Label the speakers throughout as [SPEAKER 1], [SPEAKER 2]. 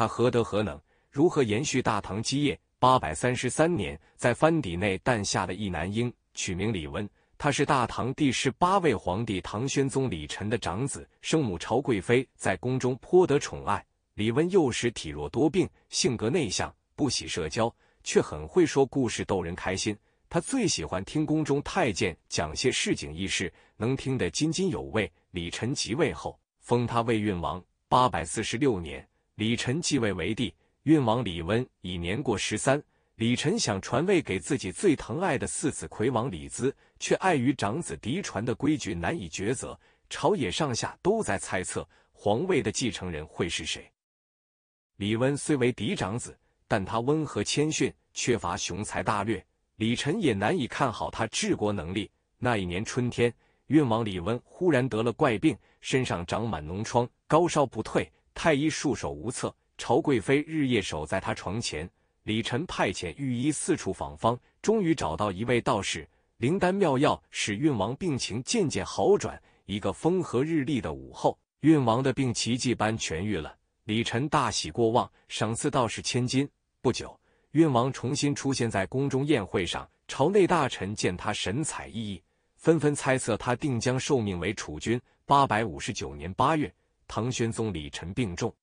[SPEAKER 1] 他何德何能？如何延续大唐基业？八百三十三年，在藩邸内诞下了一男婴，取名李温。他是大唐第十八位皇帝唐宣宗李忱的长子，生母朝贵妃在宫中颇得宠爱。李温幼时体弱多病，性格内向，不喜社交，却很会说故事，逗人开心。他最喜欢听宫中太监讲些市井轶事，能听得津津有味。李忱即位后，封他为运王。八百四十六年。李忱继位为帝，运王李温已年过十三。李忱想传位给自己最疼爱的四子魁王李滋，却碍于长子嫡传的规矩难以抉择。朝野上下都在猜测皇位的继承人会是谁。李温虽为嫡长子，但他温和谦逊，缺乏雄才大略。李忱也难以看好他治国能力。那一年春天，运王李温忽然得了怪病，身上长满脓疮，高烧不退。太医束手无策，朝贵妃日夜守在他床前。李晨派遣御医四处访方，终于找到一位道士，灵丹妙药使运王病情渐渐好转。一个风和日丽的午后，运王的病奇迹般痊愈了。李晨大喜过望，赏赐道士千金。不久，运王重新出现在宫中宴会上，朝内大臣见他神采奕奕，纷纷猜测他定将受命为储君。八百五十九年八月。唐玄宗李忱病重，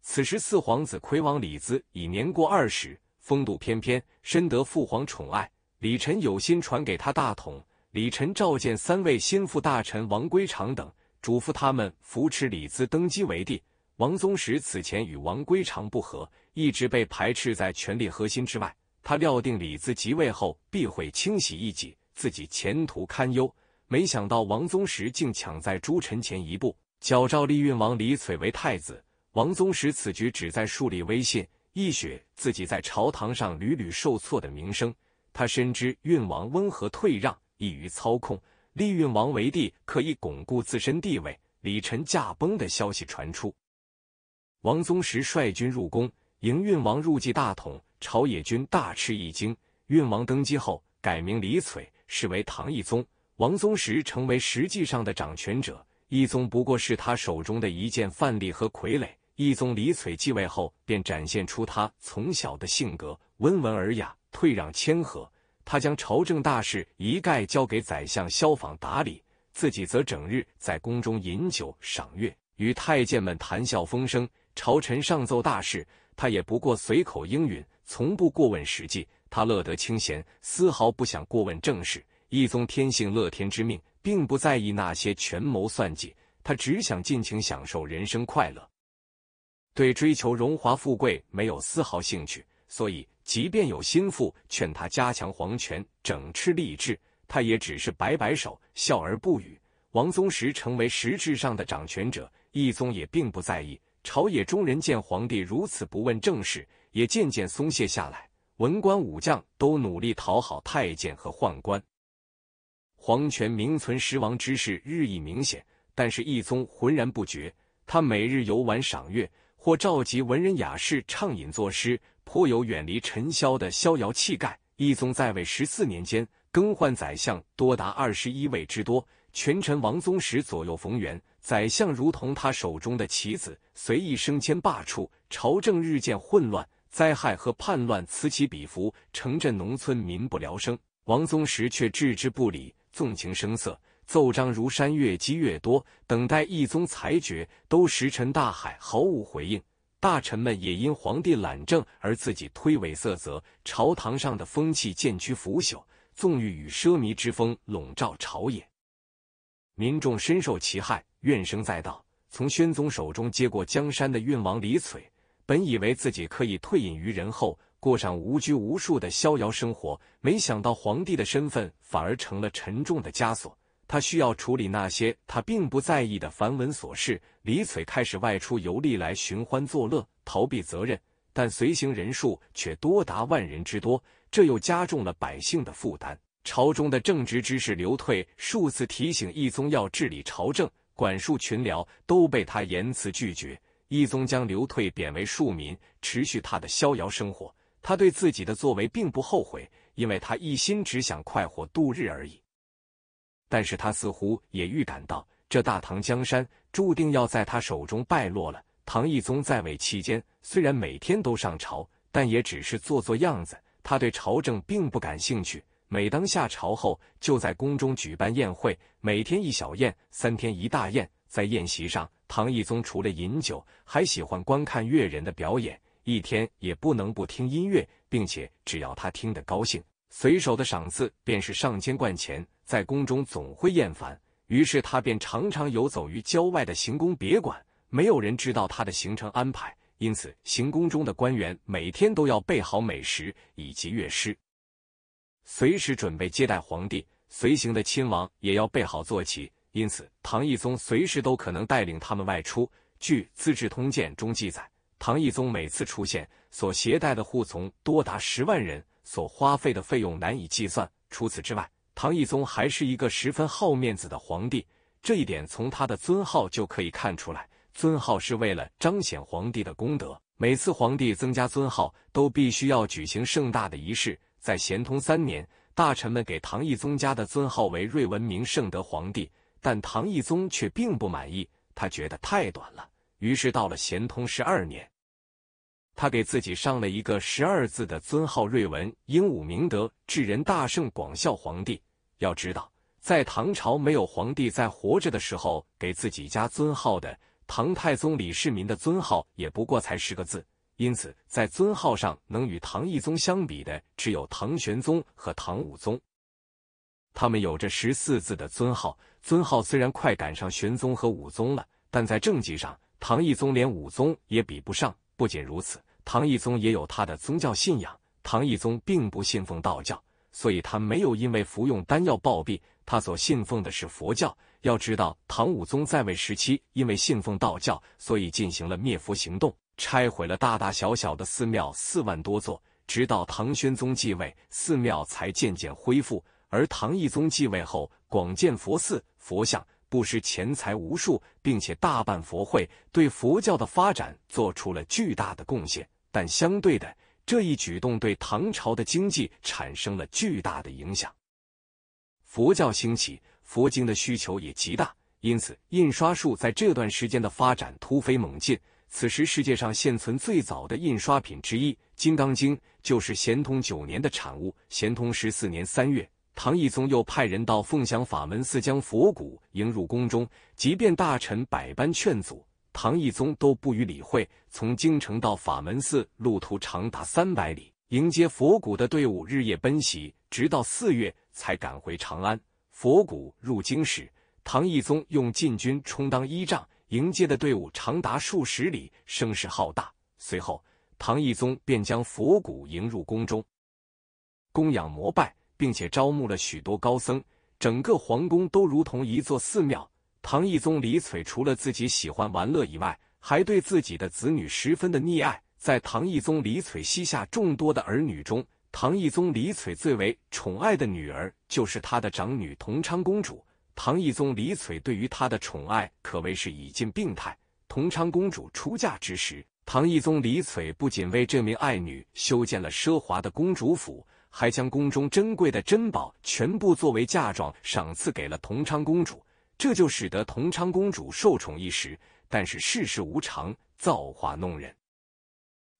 [SPEAKER 1] 此时四皇子奎王李滋已年过二十，风度翩翩，深得父皇宠爱。李忱有心传给他大统，李忱召见三位心腹大臣王圭长等，嘱咐他们扶持李滋登基为帝。王宗实此前与王圭长不和，一直被排斥在权力核心之外。他料定李滋即位后必会清洗异己，自己前途堪忧。没想到王宗实竟抢在诸臣前一步。矫诏立运王李璀为太子。王宗实此举旨在树立威信，一雪自己在朝堂上屡屡受挫的名声。他深知运王温和退让，易于操控。立运王为帝，可以巩固自身地位。李忱驾崩的消息传出，王宗实率军入宫迎运王入继大统。朝野军大吃一惊。运王登基后改名李璀，是为唐懿宗。王宗实成为实际上的掌权者。义宗不过是他手中的一件范例和傀儡。义宗李璀继位后，便展现出他从小的性格，温文尔雅，退让谦和。他将朝政大事一概交给宰相萧舫打理，自己则整日在宫中饮酒赏月，与太监们谈笑风生。朝臣上奏大事，他也不过随口应允，从不过问实际。他乐得清闲，丝毫不想过问政事。一宗天性乐天之命，并不在意那些权谋算计，他只想尽情享受人生快乐，对追求荣华富贵没有丝毫兴趣。所以，即便有心腹劝他加强皇权、整治吏治，他也只是摆摆手，笑而不语。王宗石成为实质上的掌权者，义宗也并不在意。朝野中人见皇帝如此不问政事，也渐渐松懈下来，文官武将都努力讨好太监和宦官。皇权名存实亡之势日益明显，但是一宗浑然不觉。他每日游玩赏月，或召集文人雅士畅饮作诗，颇有远离尘嚣的逍遥气概。一宗在位十四年间，更换宰相多达二十一位之多，权臣王宗实左右逢源，宰相如同他手中的棋子，随意升迁罢黜，朝政日渐混乱，灾害和叛乱此起彼伏，城镇农村民不聊生，王宗实却置之不理。纵情声色，奏章如山，越积越多，等待一宗裁决都石沉大海，毫无回应。大臣们也因皇帝懒政而自己推诿塞责，朝堂上的风气渐趋腐朽，纵欲与奢靡之风笼罩朝野，民众深受其害，怨声载道。从宣宗手中接过江山的运王李璀，本以为自己可以退隐于人后。过上无拘无束的逍遥生活，没想到皇帝的身份反而成了沉重的枷锁。他需要处理那些他并不在意的繁文琐事。李璀开始外出游历来寻欢作乐，逃避责任，但随行人数却多达万人之多，这又加重了百姓的负担。朝中的正直之士刘退数次提醒义宗要治理朝政、管束群僚，都被他严辞拒绝。义宗将刘退贬为庶民，持续他的逍遥生活。他对自己的作为并不后悔，因为他一心只想快活度日而已。但是他似乎也预感到，这大唐江山注定要在他手中败落了。唐懿宗在位期间，虽然每天都上朝，但也只是做做样子。他对朝政并不感兴趣。每当下朝后，就在宫中举办宴会，每天一小宴，三天一大宴。在宴席上，唐懿宗除了饮酒，还喜欢观看乐人的表演。一天也不能不听音乐，并且只要他听得高兴，随手的赏赐便是上千贯钱。在宫中总会厌烦，于是他便常常游走于郊外的行宫别馆。没有人知道他的行程安排，因此行宫中的官员每天都要备好美食以及乐师，随时准备接待皇帝。随行的亲王也要备好坐骑，因此唐懿宗随时都可能带领他们外出。据《资治通鉴》中记载。唐懿宗每次出现，所携带的护从多达十万人，所花费的费用难以计算。除此之外，唐懿宗还是一个十分好面子的皇帝，这一点从他的尊号就可以看出来。尊号是为了彰显皇帝的功德，每次皇帝增加尊号，都必须要举行盛大的仪式。在咸通三年，大臣们给唐懿宗加的尊号为“瑞文明圣德皇帝”，但唐懿宗却并不满意，他觉得太短了，于是到了咸通十二年。他给自己上了一个十二字的尊号：“瑞文英武明德智仁大圣广孝皇帝。”要知道，在唐朝没有皇帝在活着的时候给自己加尊号的。唐太宗李世民的尊号也不过才十个字，因此在尊号上能与唐懿宗相比的，只有唐玄宗和唐武宗。他们有着十四字的尊号，尊号虽然快赶上玄宗和武宗了，但在政绩上，唐懿宗连武宗也比不上。不仅如此，唐懿宗也有他的宗教信仰。唐懿宗并不信奉道教，所以他没有因为服用丹药暴毙。他所信奉的是佛教。要知道，唐武宗在位时期，因为信奉道教，所以进行了灭佛行动，拆毁了大大小小的寺庙四万多座。直到唐宣宗继位，寺庙才渐渐恢复。而唐懿宗继位后，广建佛寺、佛像。布施钱财无数，并且大办佛会，对佛教的发展做出了巨大的贡献。但相对的，这一举动对唐朝的经济产生了巨大的影响。佛教兴起，佛经的需求也极大，因此印刷术在这段时间的发展突飞猛进。此时世界上现存最早的印刷品之一《金刚经》就是咸通九年的产物。咸通十四年三月。唐懿宗又派人到凤翔法门寺将佛骨迎入宫中，即便大臣百般劝阻，唐懿宗都不予理会。从京城到法门寺，路途长达三百里，迎接佛骨的队伍日夜奔袭，直到四月才赶回长安。佛骨入京时，唐懿宗用禁军充当依仗，迎接的队伍长达数十里，声势浩大。随后，唐懿宗便将佛骨迎入宫中，供养膜拜。并且招募了许多高僧，整个皇宫都如同一座寺庙。唐懿宗李璀除了自己喜欢玩乐以外，还对自己的子女十分的溺爱。在唐懿宗李璀膝下众多的儿女中，唐懿宗李璀最为宠爱的女儿就是他的长女同昌公主。唐懿宗李璀对于她的宠爱可谓是已近病态。同昌公主出嫁之时，唐懿宗李璀不仅为这名爱女修建了奢华的公主府。还将宫中珍贵的珍宝全部作为嫁妆赏赐给了同昌公主，这就使得同昌公主受宠一时。但是世事无常，造化弄人，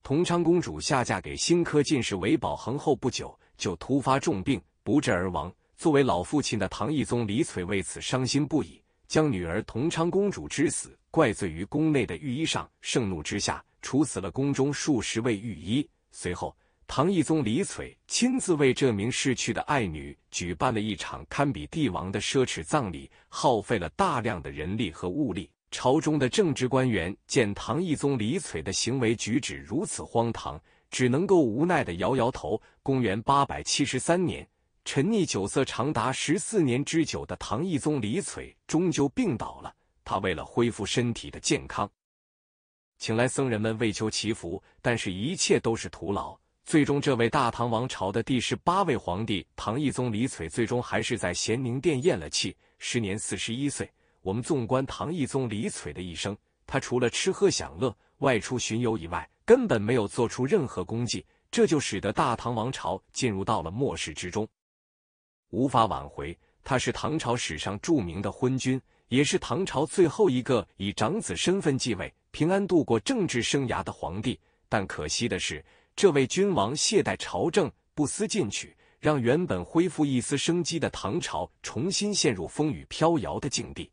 [SPEAKER 1] 同昌公主下嫁给新科进士韦宝恒后不久，就突发重病，不治而亡。作为老父亲的唐懿宗李璀为此伤心不已，将女儿同昌公主之死怪罪于宫内的御医上，盛怒之下处死了宫中数十位御医，随后。唐懿宗李璀亲自为这名逝去的爱女举办了一场堪比帝王的奢侈葬礼，耗费了大量的人力和物力。朝中的正直官员见唐懿宗李璀的行为举止如此荒唐，只能够无奈的摇摇头。公元八百七十三年，沉溺酒色长达十四年之久的唐懿宗李璀终究病倒了。他为了恢复身体的健康，请来僧人们为求祈福，但是一切都是徒劳。最终，这位大唐王朝的第十八位皇帝唐懿宗李璀，最终还是在咸宁殿咽了气，时年四十一岁。我们纵观唐懿宗李璀的一生，他除了吃喝享乐、外出巡游以外，根本没有做出任何功绩，这就使得大唐王朝进入到了末世之中，无法挽回。他是唐朝史上著名的昏君，也是唐朝最后一个以长子身份继位、平安度过政治生涯的皇帝。但可惜的是。这位君王懈怠朝政，不思进取，让原本恢复一丝生机的唐朝重新陷入风雨飘摇的境地。